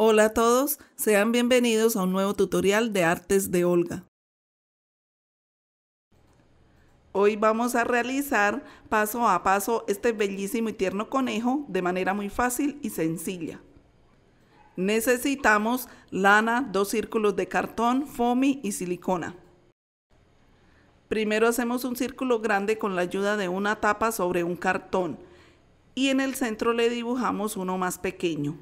Hola a todos, sean bienvenidos a un nuevo tutorial de Artes de Olga. Hoy vamos a realizar paso a paso este bellísimo y tierno conejo de manera muy fácil y sencilla. Necesitamos lana, dos círculos de cartón, foamy y silicona. Primero hacemos un círculo grande con la ayuda de una tapa sobre un cartón y en el centro le dibujamos uno más pequeño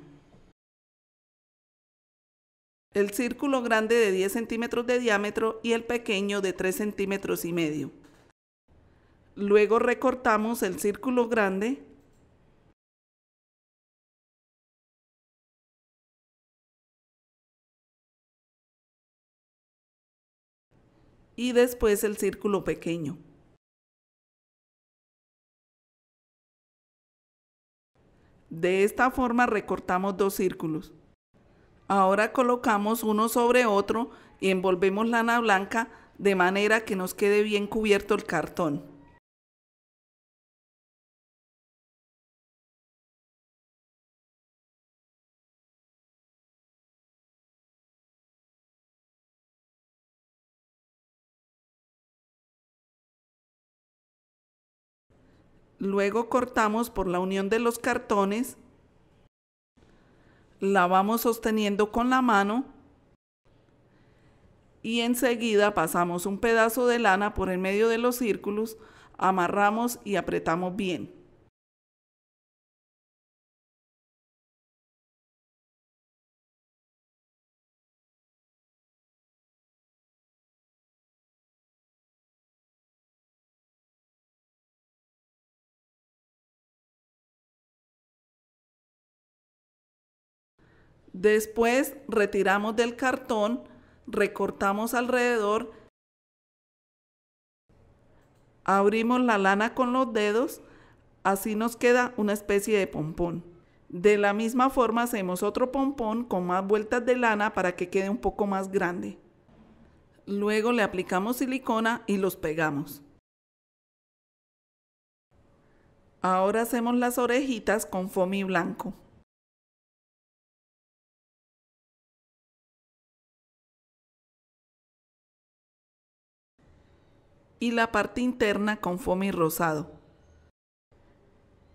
el círculo grande de 10 centímetros de diámetro y el pequeño de 3 centímetros y medio. Luego recortamos el círculo grande y después el círculo pequeño. De esta forma recortamos dos círculos. Ahora colocamos uno sobre otro y envolvemos lana blanca de manera que nos quede bien cubierto el cartón. Luego cortamos por la unión de los cartones la vamos sosteniendo con la mano y enseguida pasamos un pedazo de lana por el medio de los círculos, amarramos y apretamos bien. Después retiramos del cartón, recortamos alrededor, abrimos la lana con los dedos, así nos queda una especie de pompón. De la misma forma hacemos otro pompón con más vueltas de lana para que quede un poco más grande. Luego le aplicamos silicona y los pegamos. Ahora hacemos las orejitas con foamy blanco. y la parte interna con foamy rosado.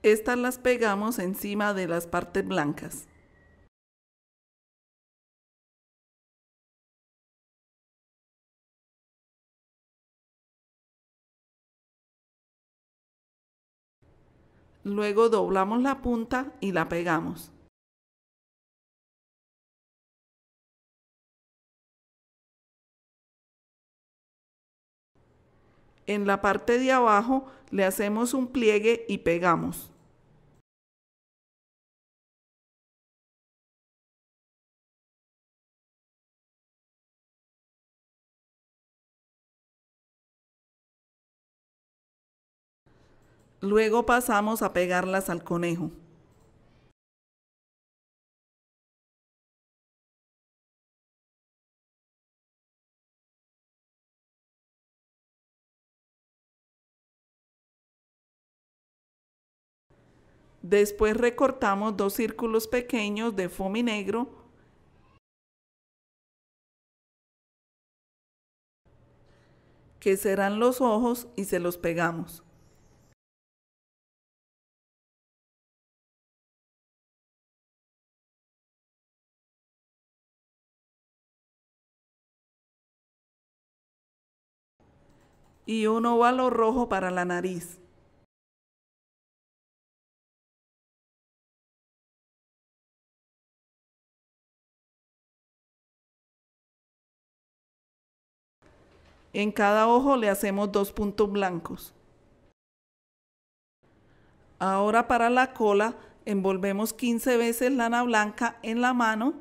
Estas las pegamos encima de las partes blancas. Luego doblamos la punta y la pegamos. En la parte de abajo le hacemos un pliegue y pegamos. Luego pasamos a pegarlas al conejo. Después recortamos dos círculos pequeños de foamy negro que serán los ojos y se los pegamos. Y un óvalo rojo para la nariz. En cada ojo le hacemos dos puntos blancos. Ahora para la cola envolvemos 15 veces lana blanca en la mano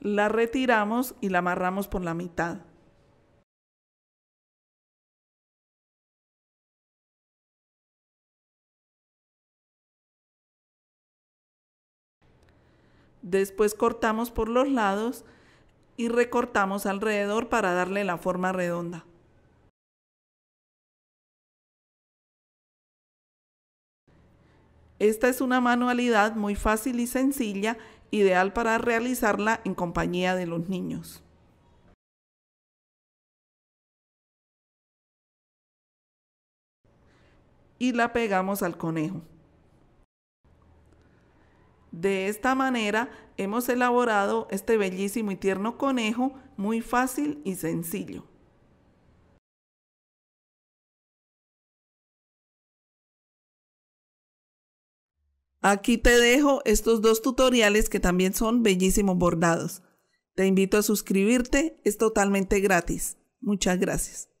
la retiramos y la amarramos por la mitad. Después cortamos por los lados y recortamos alrededor para darle la forma redonda. Esta es una manualidad muy fácil y sencilla, ideal para realizarla en compañía de los niños. Y la pegamos al conejo. De esta manera hemos elaborado este bellísimo y tierno conejo muy fácil y sencillo. Aquí te dejo estos dos tutoriales que también son bellísimos bordados. Te invito a suscribirte, es totalmente gratis. Muchas gracias.